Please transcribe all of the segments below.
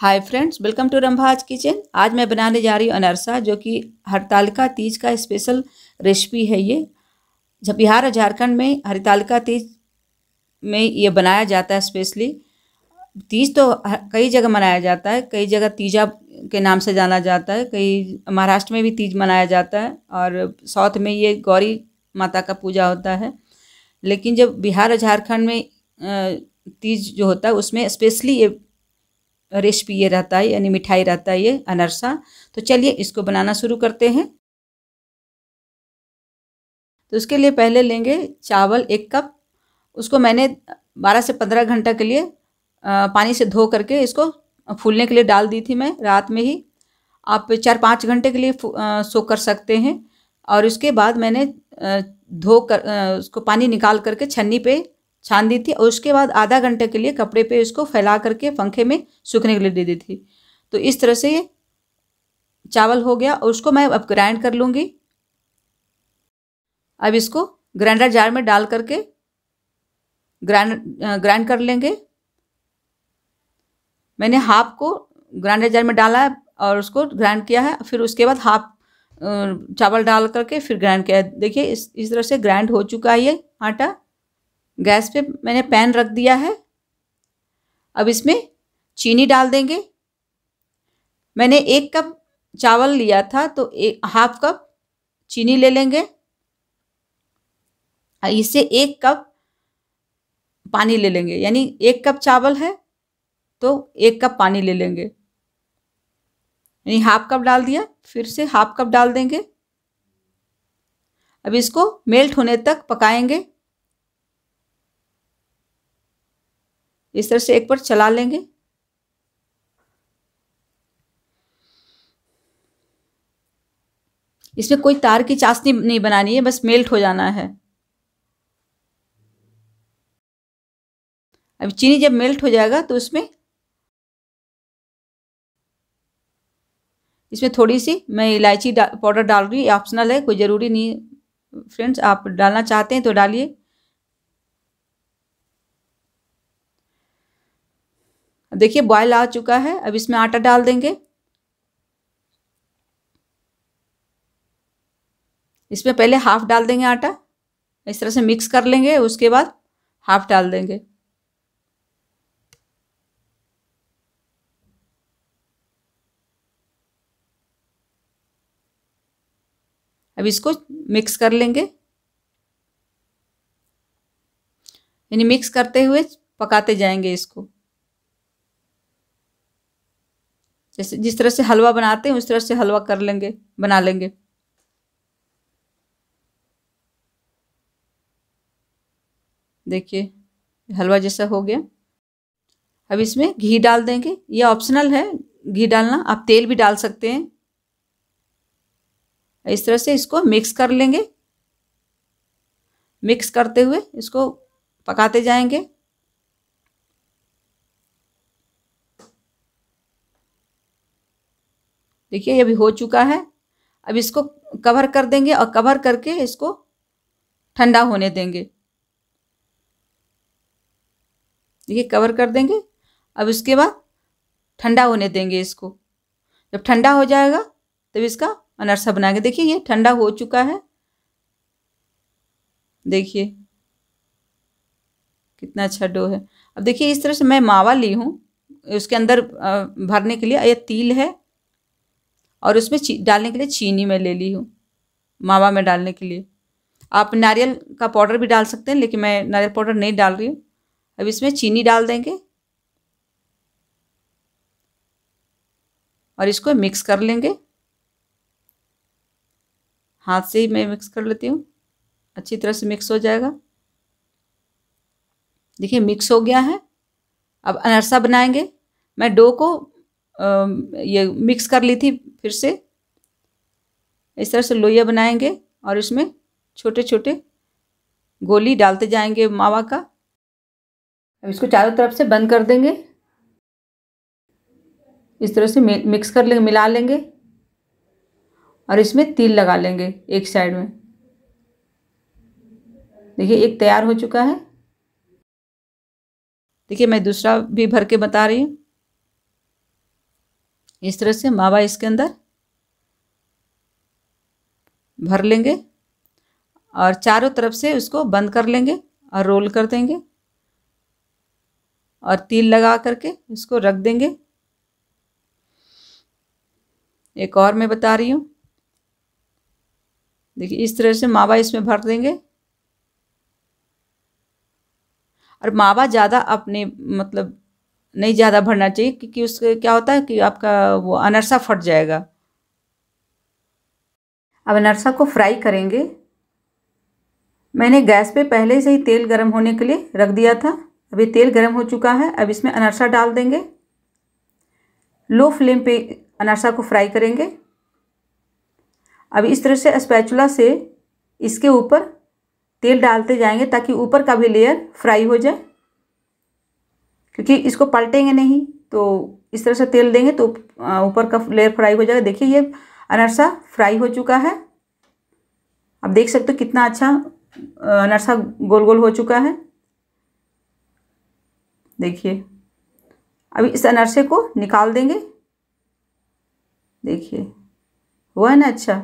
hi friends welcome to Rambha's kitchen आज मैं बनाने जा रही हूँ अनरसा जो कि हरतालिका तीज का स्पेशल रेसिपी है ये जब बिहार और झारखंड में हड़तालिका तीज में ये बनाया जाता है स्पेशली तीज तो कई जगह मनाया जाता है कई जगह तीजा के नाम से जाना जाता है कई महाराष्ट्र में भी तीज मनाया जाता है और साउथ में ये गौरी माता का पूजा होता है लेकिन जब बिहार और झारखंड में तीज जो होता है उसमें स्पेशली ये रेसिपी ये रहता है यानी मिठाई रहता है ये अनरसा तो चलिए इसको बनाना शुरू करते हैं तो उसके लिए पहले लेंगे चावल एक कप उसको मैंने 12 से 15 घंटा के लिए पानी से धो करके इसको फूलने के लिए डाल दी थी मैं रात में ही आप चार पाँच घंटे के लिए सो कर सकते हैं और इसके बाद मैंने धो कर उसको पानी निकाल करके छन्नी पे छान दी थी और उसके बाद आधा घंटे के लिए कपड़े पे इसको फैला करके पंखे में सूखने के लिए दे दी थी तो इस तरह से चावल हो गया और उसको मैं अब ग्राइंड कर लूँगी अब इसको ग्राइंडर जार में डाल करके ग्राइंड ग्राइंड कर लेंगे मैंने हाफ को ग्राइंडर जार में डाला है और उसको ग्राइंड किया है फिर उसके बाद हाफ चावल डाल करके फिर ग्राइंड किया देखिए इस इस तरह से ग्राइंड हो चुका है ये आटा गैस पे मैंने पैन रख दिया है अब इसमें चीनी डाल देंगे मैंने एक कप चावल लिया था तो एक हाफ कप चीनी ले लेंगे इससे एक कप पानी ले लेंगे यानी एक कप चावल है तो एक कप पानी ले लेंगे यानी हाफ कप डाल दिया फिर से हाफ कप डाल देंगे अब इसको मेल्ट होने तक पकाएंगे इस तरह से एक बार चला लेंगे इसमें कोई तार की चाशनी नहीं बनानी है बस मेल्ट हो जाना है अब चीनी जब मेल्ट हो जाएगा तो उसमें इसमें थोड़ी सी मैं इलायची डा, पाउडर डाल रही ऑप्शनल है कोई ज़रूरी नहीं फ्रेंड्स आप डालना चाहते हैं तो डालिए देखिए बॉयल आ चुका है अब इसमें आटा डाल देंगे इसमें पहले हाफ डाल देंगे आटा इस तरह से मिक्स कर लेंगे उसके बाद हाफ डाल देंगे अब इसको मिक्स कर लेंगे यानी मिक्स करते हुए पकाते जाएंगे इसको जैसे जिस तरह से हलवा बनाते हैं उस तरह से हलवा कर लेंगे बना लेंगे देखिए हलवा जैसा हो गया अब इसमें घी डाल देंगे ये ऑप्शनल है घी डालना आप तेल भी डाल सकते हैं इस तरह से इसको मिक्स कर लेंगे मिक्स करते हुए इसको पकाते जाएंगे देखिए ये अभी हो चुका है अब इसको कवर कर देंगे और कवर करके इसको ठंडा होने देंगे देखिए कवर कर देंगे अब उसके बाद ठंडा होने देंगे इसको जब ठंडा हो जाएगा तब इसका अनरसा बनाएंगे देखिए ये ठंडा हो चुका है देखिए कितना अच्छा डो है अब देखिए इस तरह से मैं मावा ली हूँ उसके अंदर भरने के लिए ये तिल है और उसमें डालने के लिए चीनी मैं ले ली हूँ मावा में डालने के लिए आप नारियल का पाउडर भी डाल सकते हैं लेकिन मैं नारियल पाउडर नहीं डाल रही हूँ अब इसमें चीनी डाल देंगे और इसको मिक्स कर लेंगे हाथ से ही मैं मिक्स कर लेती हूँ अच्छी तरह से मिक्स हो जाएगा देखिए मिक्स हो गया है अब अनरसा बनाएंगे मैं डो को ये मिक्स कर ली थी फिर से इस तरह से लोइया बनाएंगे और इसमें छोटे छोटे गोली डालते जाएंगे मावा का अब इसको चारों तरफ से बंद कर देंगे इस तरह से मिक्स कर लेंगे मिला लेंगे और इसमें तिल लगा लेंगे एक साइड में देखिए एक तैयार हो चुका है देखिए मैं दूसरा भी भर के बता रही हूँ इस तरह से मावा इसके अंदर भर लेंगे और चारों तरफ से उसको बंद कर लेंगे और रोल कर देंगे और तिल लगा करके इसको रख देंगे एक और मैं बता रही हूँ देखिए इस तरह से मावा इसमें भर देंगे और मावा ज़्यादा अपने मतलब नहीं ज़्यादा भरना चाहिए क्योंकि उसके क्या होता है कि आपका वो अनरसा फट जाएगा अब अनरसा को फ्राई करेंगे मैंने गैस पे पहले से ही तेल गर्म होने के लिए रख दिया था अभी तेल गर्म हो चुका है अब इसमें अनरसा डाल देंगे लो फ्लेम पे अनरसा को फ्राई करेंगे अब इस तरह से स्पैचुला से इसके ऊपर तेल डालते जाएंगे ताकि ऊपर का भी लेयर फ्राई हो जाए क्योंकि इसको पलटेंगे नहीं तो इस तरह से तेल देंगे तो ऊपर का लेयर फ्राई हो जाएगा देखिए ये अनरसा फ्राई हो चुका है आप देख सकते हो कितना अच्छा अनरसा गोल गोल हो चुका है देखिए अभी इस अनरसे को निकाल देंगे देखिए हुआ है ना अच्छा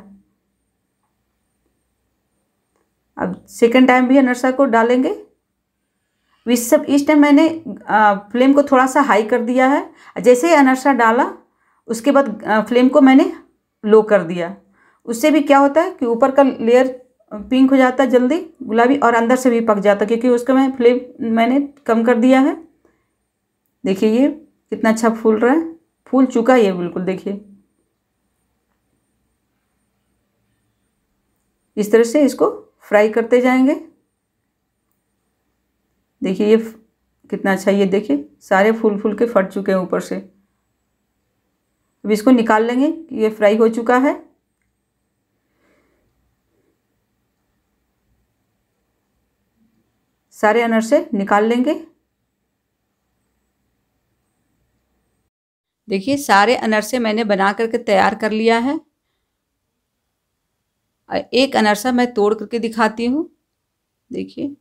अब सेकेंड टाइम भी अनरसा को डालेंगे इस सब इस टाइम मैंने फ्लेम को थोड़ा सा हाई कर दिया है जैसे ही अनरसा डाला उसके बाद फ्लेम को मैंने लो कर दिया उससे भी क्या होता है कि ऊपर का लेयर पिंक हो जाता है जल्दी गुलाबी और अंदर से भी पक जाता है क्योंकि उसका मैं फ्लेम मैंने कम कर दिया है देखिए ये कितना अच्छा फूल रहा है फूल चुका है बिल्कुल देखिए इस तरह से इसको फ्राई करते जाएंगे देखिए ये कितना अच्छा ये देखिए सारे फूल फूल के फट चुके हैं ऊपर से अब इसको निकाल लेंगे ये फ्राई हो चुका है सारे अनर से निकाल लेंगे देखिए सारे अनरसे मैंने बना करके तैयार कर लिया है एक अनरसा मैं तोड़ करके दिखाती हूँ देखिए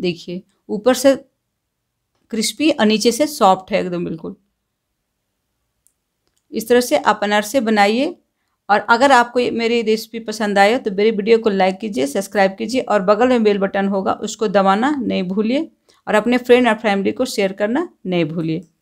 देखिए ऊपर से क्रिस्पी और नीचे से सॉफ्ट है एकदम बिल्कुल इस तरह से आप अनार से बनाइए और अगर आपको मेरी रेसिपी पसंद आए तो मेरी वीडियो को लाइक कीजिए सब्सक्राइब कीजिए और बगल में बेल बटन होगा उसको दबाना नहीं भूलिए और अपने फ्रेंड और फैमिली को शेयर करना नहीं भूलिए